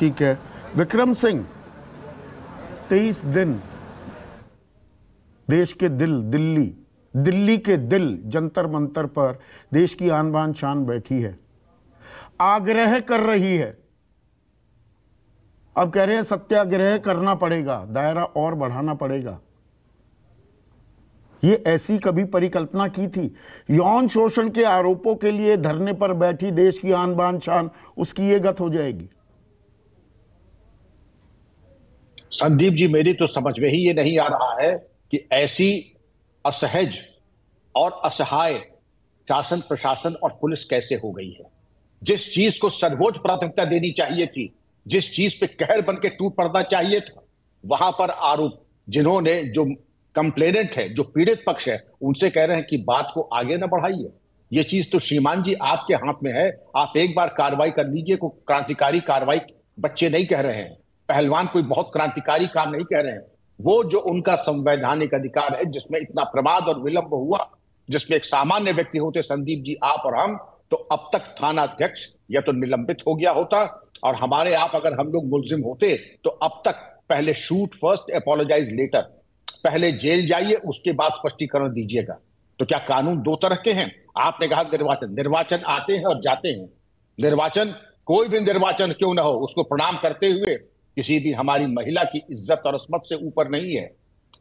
ठीक है विक्रम सिंह तेईस दिन देश के दिल दिल्ली दिल्ली के दिल जंतर मंतर पर देश की आन बान शान बैठी है आग्रह कर रही है अब कह रहे हैं सत्याग्रह करना पड़ेगा दायरा और बढ़ाना पड़ेगा ये ऐसी कभी परिकल्पना की थी यौन शोषण के आरोपों के लिए धरने पर बैठी देश की आन बान शान उसकी ये गत हो जाएगी संदीप जी मेरी तो समझ में ही ये नहीं आ रहा है कि ऐसी असहज और असहाय शासन प्रशासन और पुलिस कैसे हो गई है जिस चीज को सर्वोच्च प्राथमिकता देनी चाहिए थी जिस चीज पे कहर बन के टूट पड़ना चाहिए था वहां पर आरोप जिन्होंने जो कंप्लेनेंट है जो पीड़ित पक्ष है उनसे कह रहे हैं कि बात को आगे ना बढ़ाइए ये चीज तो श्रीमान जी आपके हाथ में है आप एक बार कार्रवाई कर लीजिए को क्रांतिकारी कार्रवाई बच्चे नहीं कह रहे हैं पहलवान कोई बहुत क्रांतिकारी काम नहीं कह रहे हैं वो जो उनका संवैधानिक अधिकार है जिसमें इतना प्रमाद और विलंब हुआ जिसमें एक सामान्य व्यक्ति होते संदीप जी आप और हम तो अब तक थाना अध्यक्ष या तो निलंबित हो गया होता और हमारे आप अगर हम लोग मुलजिम होते तो अब तक पहले शूट फर्स्ट अपोलोजाइज लेटर पहले जेल जाइए उसके बाद स्पष्टीकरण दीजिएगा तो क्या कानून दो तरह के हैं आपने कहा निर्वाचन निर्वाचन आते हैं और जाते हैं निर्वाचन कोई भी निर्वाचन क्यों ना हो उसको प्रणाम करते हुए किसी भी हमारी महिला की इज्जत और असमत से ऊपर नहीं है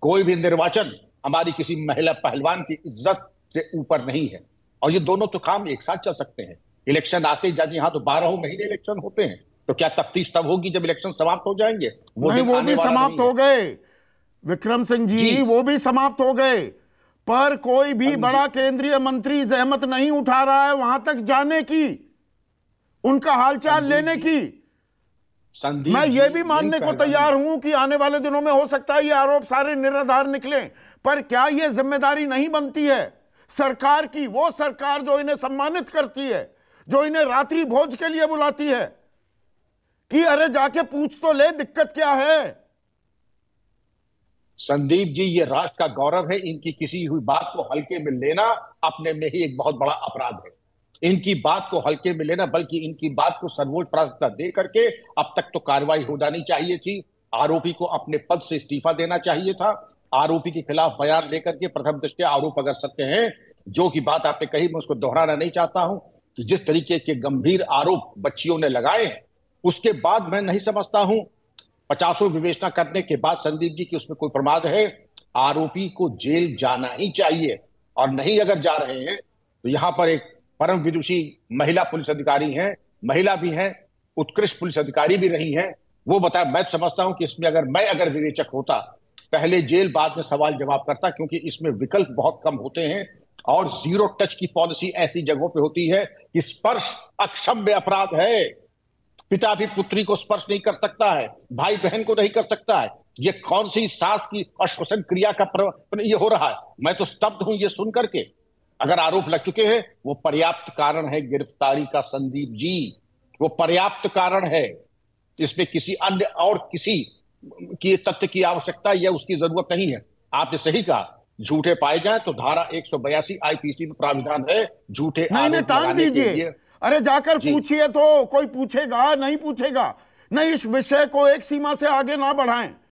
कोई भी निर्वाचन हमारी किसी महिला पहलवान की इज्जत से ऊपर नहीं है और ये दोनों तो काम एक साथ चल सकते हैं इलेक्शन आते जाते यहाँ तो बारह महीने इलेक्शन होते हैं तो क्या तफ्तीश तब होगी जब इलेक्शन समाप्त हो जाएंगे वो नहीं वो भी समाप्त हो गए विक्रम सिंह जी, जी वो भी समाप्त हो गए पर कोई भी हाँ बड़ा केंद्रीय मंत्री जहमत नहीं उठा रहा है वहां तक जाने की उनका हालचाल हाँ लेने की संदीप मैं ये भी मानने को तैयार हूं कि आने वाले दिनों में हो सकता है ये आरोप सारे निराधार निकले पर क्या ये जिम्मेदारी नहीं बनती है सरकार की वो सरकार जो इन्हें सम्मानित करती है जो इन्हें रात्रि भोज के लिए बुलाती है कि अरे जाके पूछ तो ले दिक्कत क्या है संदीप जी ये राष्ट्र का गौरव है इनकी किसी हुई बात को हल्के में लेना अपने में ही एक बहुत बड़ा अपराध है इनकी बात को हल्के में लेना बल्कि इनकी बात को सर्वोच्च प्राथमिकता दे करके अब तक तो कार्रवाई हो जानी चाहिए थी आरोपी को अपने पद से इस्तीफा देना चाहिए था आरोपी के खिलाफ बयान लेकर के प्रथम दृष्टया आरोप अगर सत्य है जो की बात आपने कही मैं उसको दोहराना नहीं चाहता हूं कि जिस तरीके के गंभीर आरोप बच्चियों ने लगाए उसके बाद मैं नहीं समझता हूं पचासों विवेचना करने के बाद संदीप जी की उसमें कोई प्रमाद है आरोपी को जेल जाना ही चाहिए और नहीं अगर जा रहे हैं तो यहां पर एक परम विदुषी महिला पुलिस अधिकारी हैं महिला भी हैं उत्कृष्ट पुलिस अधिकारी भी रही हैं वो बताया मैं समझता हूं कि इसमें अगर मैं अगर विवेचक होता पहले जेल बाद में सवाल जवाब करता क्योंकि इसमें विकल्प बहुत कम होते हैं और जीरो टच की पॉलिसी ऐसी जगहों पे होती है कि स्पर्श अक्षम्य अपराध है पिता भी पुत्री को स्पर्श नहीं कर सकता है भाई बहन को नहीं कर सकता है ये कौन सी सास की अश्वसन क्रिया का प्र... ये हो रहा है मैं तो स्तब्ध हूं ये सुन करके अगर आरोप लग चुके हैं वो पर्याप्त कारण है गिरफ्तारी का संदीप जी वो पर्याप्त कारण है इसमें किसी अन्य और किसी की तथ्य की आवश्यकता या उसकी जरूरत नहीं है आपने सही कहा झूठे पाए जाए तो धारा एक सौ बयासी आईपीसी में प्राविधान है झूठे टांग दीजिए अरे जाकर पूछिए तो कोई पूछेगा नहीं पूछेगा नहीं इस विषय को एक सीमा से आगे ना बढ़ाएं